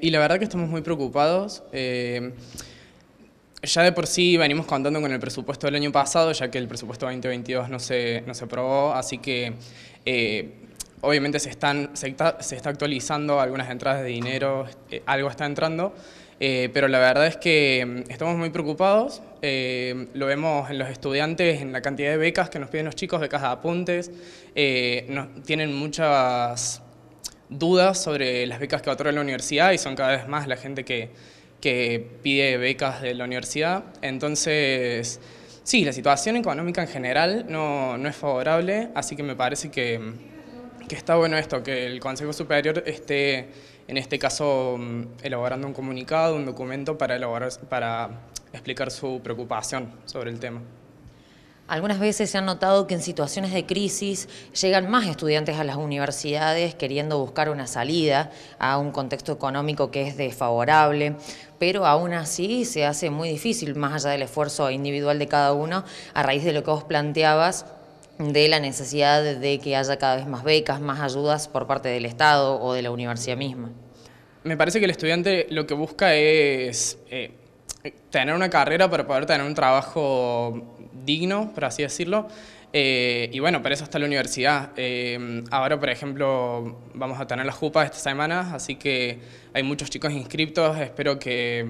Y la verdad que estamos muy preocupados. Eh, ya de por sí venimos contando con el presupuesto del año pasado, ya que el presupuesto 2022 no se, no se aprobó, así que eh, obviamente se, están, se está, actualizando algunas entradas de dinero, eh, algo está entrando, pero la verdad es que mm, estamos muy preocupados, lo vemos en los estudiantes, en la cantidad de becas que nos piden los chicos, becas de apuntes, tienen muchas dudas sobre las becas que otorga la universidad y son cada vez más la gente que, pide becas de la universidad. Entonces, sí, la situación económica en general no, es favorable, así que me parece que, está bueno esto, que el Consejo Superior esté, en este caso, mm, elaborando un comunicado, un documento para, para explicar su preocupación sobre el tema. Algunas veces se han notado que en situaciones de crisis llegan más estudiantes a las universidades queriendo buscar una salida a un contexto económico que es desfavorable, pero aún así se hace muy difícil, más allá del esfuerzo individual de cada uno, a raíz de lo que vos planteabas, de la necesidad de que haya cada vez más becas, más ayudas por parte del Estado o de la universidad misma. Me parece que el estudiante lo que busca es eh, tener una carrera para poder tener un trabajo digno, por así decirlo. Eh, y bueno, para eso está la universidad. Eh, ahora, por ejemplo, vamos a tener las JUPAS esta semana, así que hay muchos chicos inscriptos. Espero que,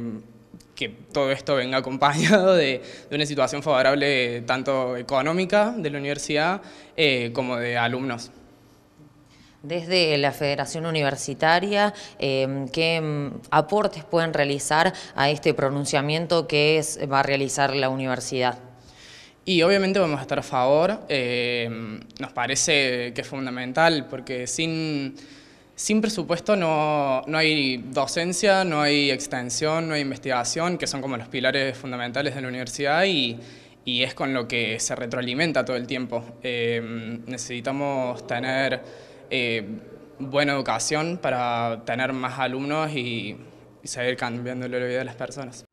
todo esto venga acompañado de, una situación favorable tanto económica de la universidad eh, como de alumnos. Desde la Federación Universitaria, ¿qué mm, aportes pueden realizar a este pronunciamiento que va a realizar la universidad? Y obviamente vamos a estar a favor, eh, nos parece que es fundamental porque sin, presupuesto no, hay docencia, no hay extensión, no hay investigación, que son como los pilares fundamentales de la universidad y, es con lo que se retroalimenta todo el tiempo. Eh, necesitamos tener eh, buena educación para tener más alumnos y, y seguir cambiando la vida de las personas.